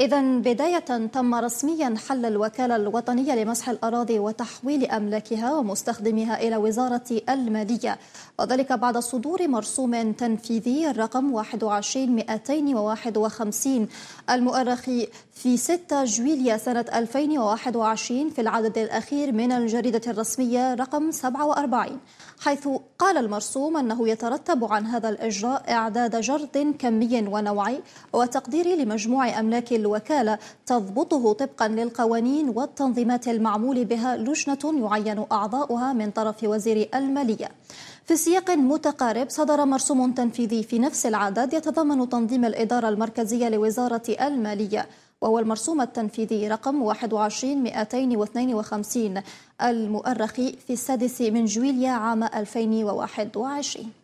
إذا بداية تم رسميا حل الوكالة الوطنية لمسح الأراضي وتحويل أملاكها ومستخدمها إلى وزارة المالية وذلك بعد صدور مرسوم تنفيذي الرقم 21251 المؤرخ في 6 جويليا سنة 2021 في العدد الأخير من الجريدة الرسمية رقم 47 حيث قال المرسوم أنه يترتب عن هذا الإجراء إعداد جرد كمي ونوعي وتقدير لمجموع أملاك الوكالة تضبطه طبقا للقوانين والتنظيمات المعمول بها لجنة يعين أعضاؤها من طرف وزير المالية في سياق متقارب صدر مرسوم تنفيذي في نفس العدد يتضمن تنظيم الإدارة المركزية لوزارة المالية وهو المرسوم التنفيذي رقم 21252 المؤرخ في السادس من جويليا عام 2021